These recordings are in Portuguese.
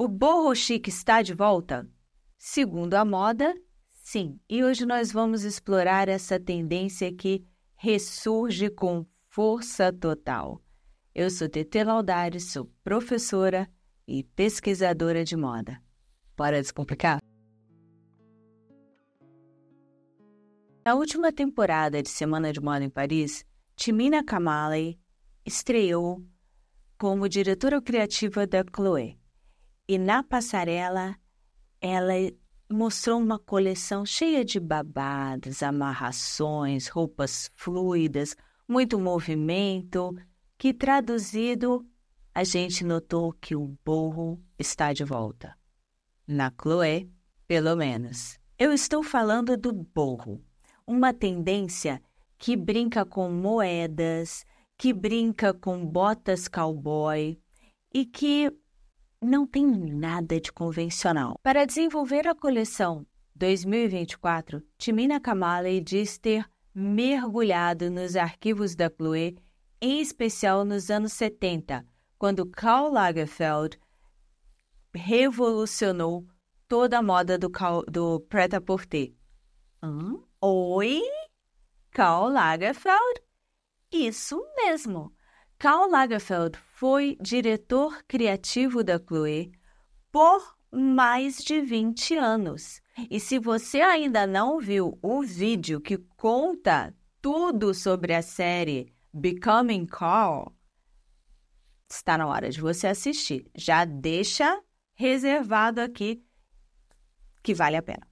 O borro chique está de volta? Segundo a moda, sim. E hoje nós vamos explorar essa tendência que ressurge com força total. Eu sou Tete Laudari, sou professora e pesquisadora de moda. Bora descomplicar? Na última temporada de Semana de Moda em Paris, Timina Kamali estreou como diretora criativa da Chloé. E na passarela, ela mostrou uma coleção cheia de babados, amarrações, roupas fluidas, muito movimento, que traduzido, a gente notou que o burro está de volta. Na Chloé, pelo menos. Eu estou falando do burro, uma tendência que brinca com moedas, que brinca com botas cowboy e que não tem nada de convencional. Para desenvolver a coleção 2024, Timina Kamale diz ter mergulhado nos arquivos da Chloé, em especial nos anos 70, quando Karl Lagerfeld revolucionou toda a moda do, do prêt-à-porter. Hum? Oi? Karl Lagerfeld? Isso mesmo! Karl Lagerfeld foi diretor criativo da Chloé por mais de 20 anos. E se você ainda não viu o vídeo que conta tudo sobre a série Becoming Carl, está na hora de você assistir. Já deixa reservado aqui que vale a pena.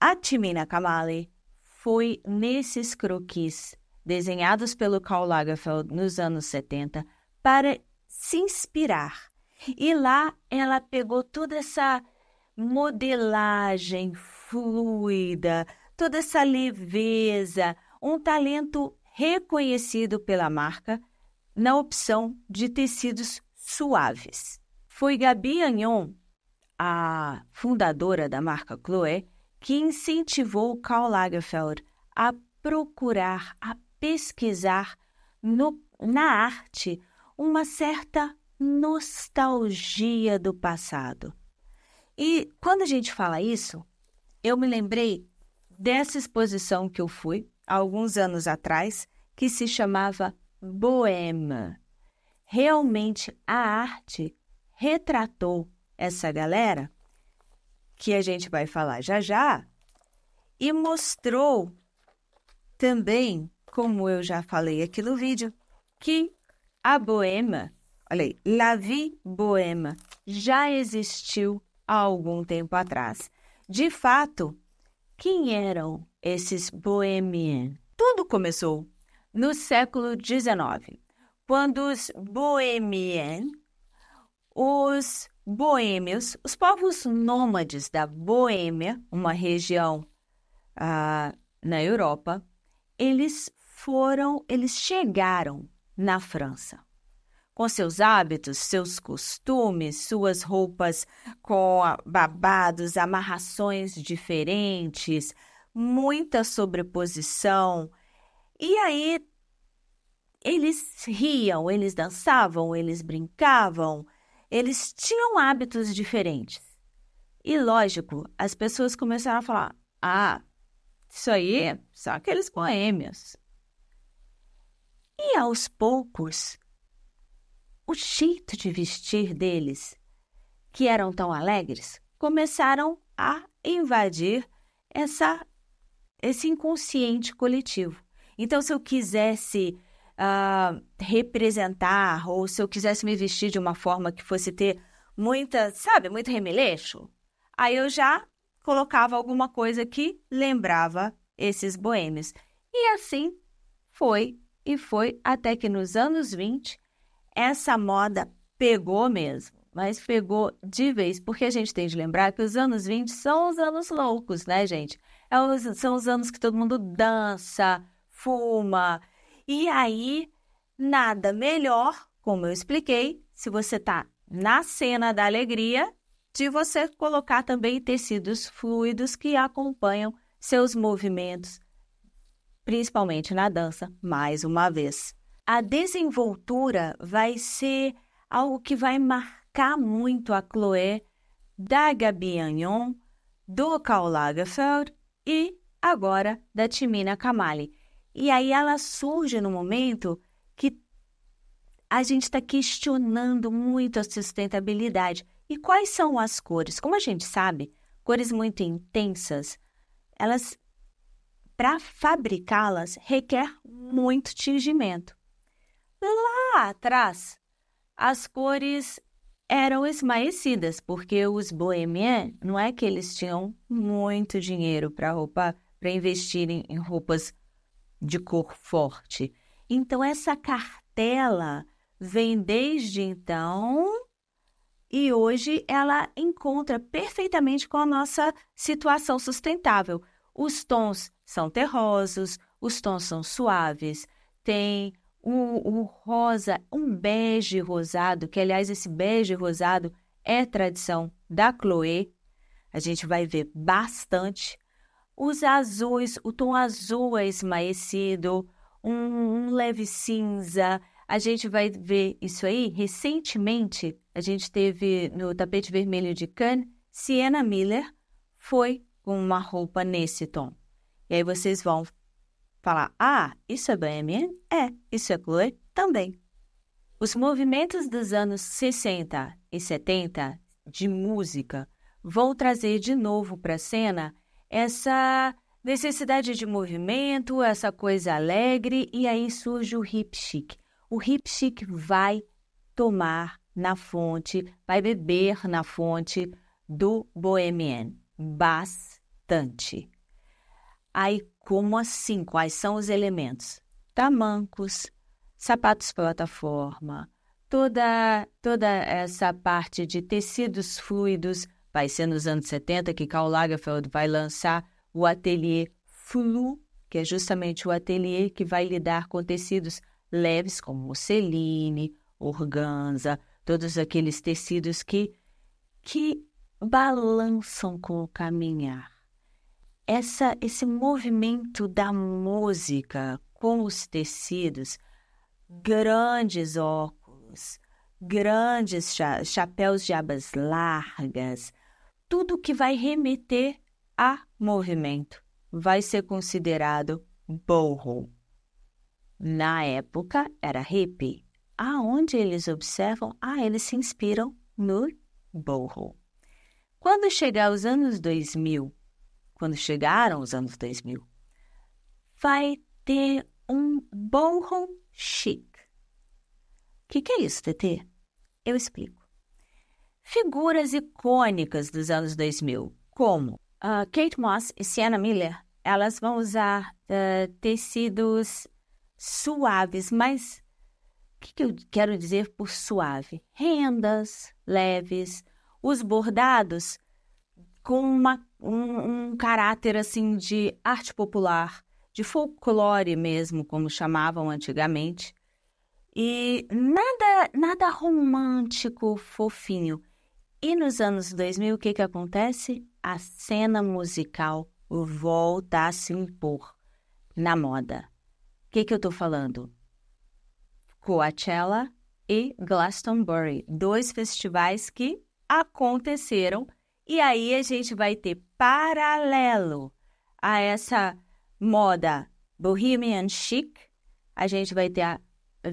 A Timina Kamali foi nesses croquis desenhados pelo Karl Lagerfeld nos anos 70 para se inspirar. E lá ela pegou toda essa modelagem fluida, toda essa leveza, um talento reconhecido pela marca na opção de tecidos suaves. Foi Gabi Agnon, a fundadora da marca Chloé, que incentivou Karl Lagerfeld a procurar, a pesquisar no, na arte uma certa nostalgia do passado. E quando a gente fala isso, eu me lembrei dessa exposição que eu fui há alguns anos atrás, que se chamava Boema. Realmente a arte retratou essa galera que a gente vai falar já já e mostrou também, como eu já falei aqui no vídeo, que a boema, olha aí, la vie boema, já existiu há algum tempo atrás. De fato, quem eram esses bohemiens? Tudo começou no século XIX, quando os bohemiens, os boêmios, os povos nômades da Boêmia, uma região ah, na Europa, eles foram, eles chegaram na França. Com seus hábitos, seus costumes, suas roupas com babados, amarrações diferentes, muita sobreposição. E aí eles riam, eles dançavam, eles brincavam, eles tinham hábitos diferentes. E lógico, as pessoas começaram a falar: ah, isso aí é são aqueles boêmios. E aos poucos, o jeito de vestir deles, que eram tão alegres, começaram a invadir essa, esse inconsciente coletivo. Então, se eu quisesse uh, representar, ou se eu quisesse me vestir de uma forma que fosse ter muita, sabe, muito remeleixo, aí eu já colocava alguma coisa que lembrava esses boêmios. E assim foi e foi até que nos anos 20 essa moda pegou mesmo, mas pegou de vez, porque a gente tem de lembrar que os anos 20 são os anos loucos, né, gente? É os, são os anos que todo mundo dança, fuma. E aí, nada melhor, como eu expliquei, se você tá na cena da alegria, de você colocar também tecidos fluidos que acompanham seus movimentos, principalmente na dança, mais uma vez. A desenvoltura vai ser algo que vai marcar muito a Chloé da Gabi Anion, do Karl Lagerfeld e agora da Timina Kamali. E aí ela surge no momento que a gente está questionando muito a sustentabilidade. E quais são as cores? Como a gente sabe, cores muito intensas, elas para fabricá-las requer muito tingimento. Lá atrás, as cores eram esmaecidas, porque os bohemiens não é que eles tinham muito dinheiro para roupa, para investirem em roupas de cor forte. Então essa cartela vem desde então e hoje ela encontra perfeitamente com a nossa situação sustentável. Os tons são terrosos, os tons são suaves, tem o, o rosa, um bege rosado, que aliás esse bege rosado é tradição da Chloé, a gente vai ver bastante. Os azuis, o tom azul é esmaecido, um, um leve cinza, a gente vai ver isso aí. Recentemente, a gente teve no tapete vermelho de Cannes, Sienna Miller foi com uma roupa nesse tom. E aí vocês vão falar: ah, isso é bohemian? É. Isso é clore? Também. Os movimentos dos anos 60 e 70 de música vão trazer de novo para a cena essa necessidade de movimento, essa coisa alegre, e aí surge o hip chic. O hip chic vai tomar na fonte, vai beber na fonte do bohemian bastante. Aí, como assim? Quais são os elementos? Tamancos, sapatos plataforma, toda, toda essa parte de tecidos fluidos. Vai ser nos anos 70 que Karl Lagerfeld vai lançar o ateliê Flu, que é justamente o ateliê que vai lidar com tecidos leves como musseline, organza, todos aqueles tecidos que, que balançam com o caminhar essa, esse movimento da música com os tecidos, grandes óculos, grandes cha chapéus de abas largas, tudo que vai remeter a movimento vai ser considerado boho. Na época era hippie, aonde eles observam, ah, eles se inspiram no boho. Quando chegar aos anos 2000, quando chegaram os anos 2000, vai ter um boho chic. O que, que é isso, TT? Eu explico. Figuras icônicas dos anos 2000, como uh, Kate Moss e Sienna Miller, elas vão usar uh, tecidos suaves, mas o que, que eu quero dizer por suave? Rendas leves, os bordados com uma, um, um caráter assim de arte popular, de folclore mesmo, como chamavam antigamente. E nada, nada romântico, fofinho. E nos anos 2000, o que, que acontece? A cena musical volta a se impor na moda. O que, que eu estou falando? Coachella e Glastonbury, dois festivais que aconteceram e aí a gente vai ter paralelo a essa moda bohemian chic, a gente vai ter a,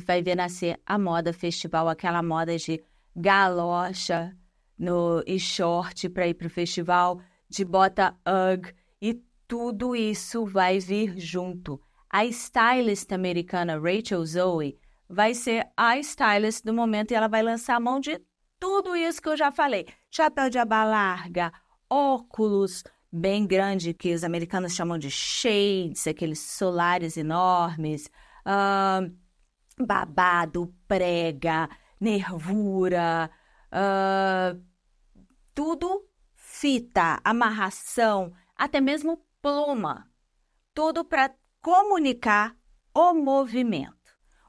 vai ver nascer a moda festival, aquela moda de galocha no e short para ir para o festival, de bota UGG e tudo isso vai vir junto. A stylist americana Rachel Zoe vai ser a stylist do momento e ela vai lançar a mão de tudo isso que eu já falei. Chapéu de aba larga, óculos bem grande, que os americanos chamam de shades, aqueles solares enormes, uh, babado, prega, nervura, uh, tudo fita, amarração, até mesmo pluma. Tudo para comunicar o movimento.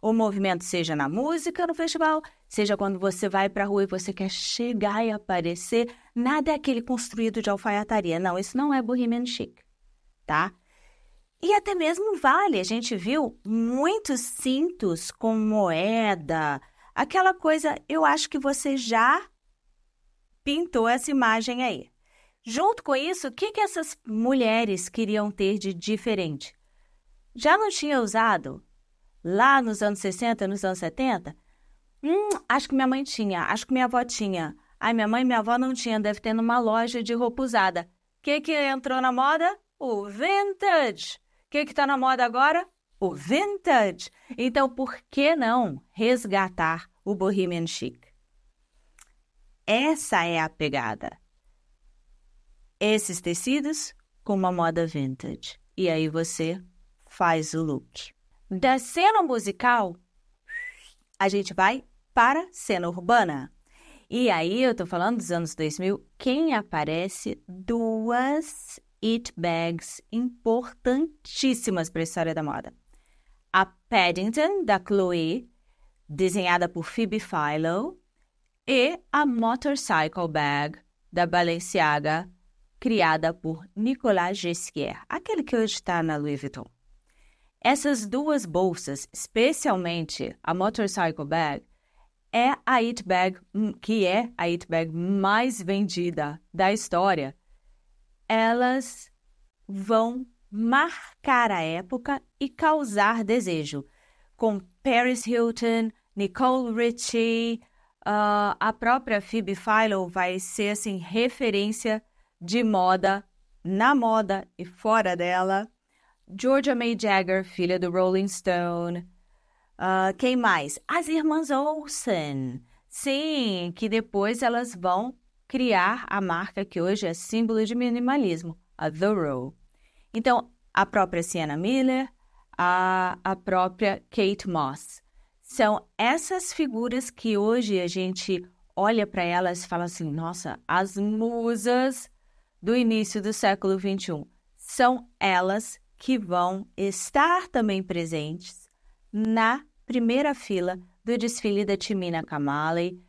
O movimento seja na música, no festival, seja quando você vai para a rua e você quer chegar e aparecer, nada é aquele construído de alfaiataria. Não, isso não é bohemian chic, tá? E até mesmo vale, a gente viu muitos cintos com moeda, aquela coisa, eu acho que você já pintou essa imagem aí. Junto com isso, o que, que essas mulheres queriam ter de diferente? Já não tinha usado lá nos anos 60, nos anos 70? Hum, acho que minha mãe tinha, acho que minha avó tinha. Ai, minha mãe e minha avó não tinha, deve ter numa loja de roupa usada. O que, que entrou na moda? O vintage. O que, que tá na moda agora? O vintage. Então, por que não resgatar o bohemian chic? Essa é a pegada. Esses tecidos com uma moda vintage. E aí você faz o look. Da cena musical, a gente vai para cena urbana. E aí, eu tô falando dos anos 2000, quem aparece? Duas it bags importantíssimas para a história da moda. A Paddington, da Chloe, desenhada por Phoebe Philo, e a Motorcycle Bag, da Balenciaga, criada por Nicolas Jesquier, aquele que hoje está na Louis Vuitton. Essas duas bolsas, especialmente a Motorcycle Bag, é a It Bag, hum, que é a It Bag mais vendida da história, elas vão marcar a época e causar desejo. Com Paris Hilton, Nicole Richie, uh, a própria Phoebe Philo vai ser assim referência de moda, na moda e fora dela. Georgia May Jagger, filha do Rolling Stone, Uh, quem mais? As irmãs Olsen. Sim, que depois elas vão criar a marca que hoje é símbolo de minimalismo, a The Row. Então, a própria Sienna Miller, a, a própria Kate Moss. São essas figuras que hoje a gente olha para elas e fala assim: nossa, as musas do início do século XXI. São elas que vão estar também presentes na primeira fila do desfile da Timina Kamali,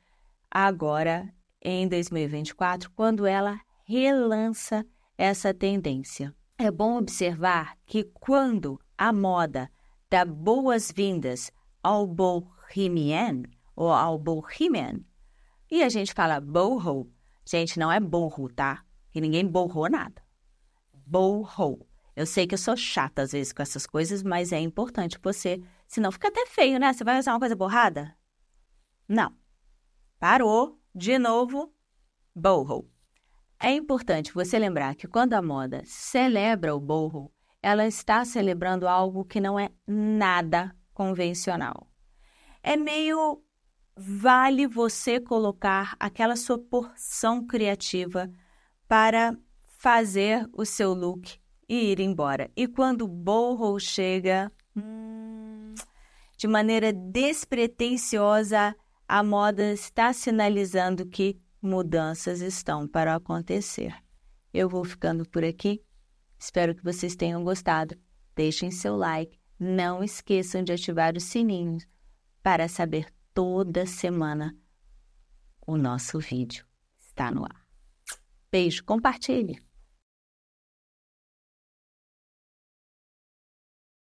agora em 2024, quando ela relança essa tendência. É bom observar que quando a moda dá boas-vindas ao bohemian ou ao bohemian, e a gente fala boho, gente, não é boho tá? E ninguém borrou nada. boho Eu sei que eu sou chata às vezes com essas coisas, mas é importante você Senão fica até feio, né? Você vai usar uma coisa borrada? Não. Parou, de novo, boho. É importante você lembrar que quando a moda celebra o boho, ela está celebrando algo que não é nada convencional. É meio vale você colocar aquela sua porção criativa para fazer o seu look e ir embora. E quando o boho chega, hum, de maneira despretensiosa, a moda está sinalizando que mudanças estão para acontecer. Eu vou ficando por aqui. Espero que vocês tenham gostado. Deixem seu like. Não esqueçam de ativar o sininho para saber toda semana o nosso vídeo está no ar. Beijo, compartilhe!